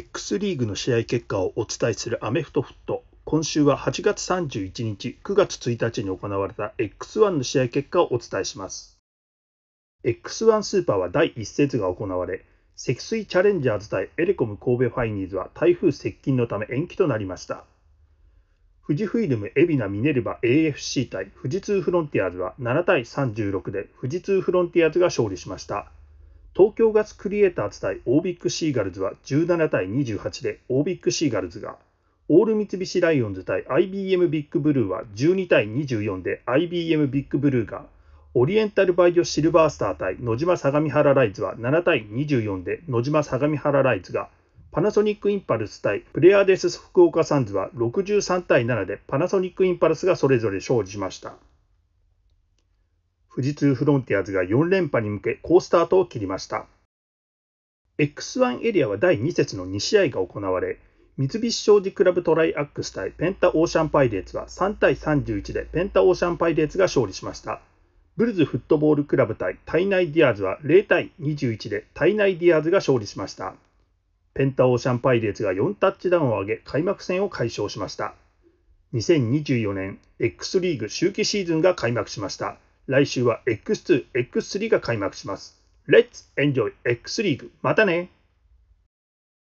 X リーグの試合結果をお伝えするアメフトフット今週は8月31日9月1日に行われた X1 の試合結果をお伝えします X1 スーパーは第1節が行われ積水チャレンジャーズ対エレコム神戸ファイニーズは台風接近のため延期となりました富士フイルム海老名ミネルヴァ AFC 対富士通フロンティアーズは7対36で富士通フロンティアーズが勝利しました東京ガスクリエイターズ対オービックシーガルズは17対28でオービックシーガルズが、オール三菱ライオンズ対 IBM ビッグブルーは12対24で IBM ビッグブルーが、オリエンタルバイオシルバースター対野島相模原ライズは7対24で野島相模原ライズが、パナソニックインパルス対プレアデス福岡サンズは63対7でパナソニックインパルスがそれぞれ勝利しました。富士通フロンティアーズが4連覇に向け好スタートを切りました。X1 エリアは第2節の2試合が行われ、三菱商事クラブトライアックス対ペンタオーシャンパイレーツは3対31でペンタオーシャンパイレーツが勝利しました。ブルズフットボールクラブ対体内ディアーズは0対21で体内ディアーズが勝利しました。ペンタオーシャンパイレーツが4タッチダウンを上げ開幕戦を快勝しました。2024年 X リーグ秋季シーズンが開幕しました。来週は X2、X3 が開幕します。Let's enjoy X リーグ。またね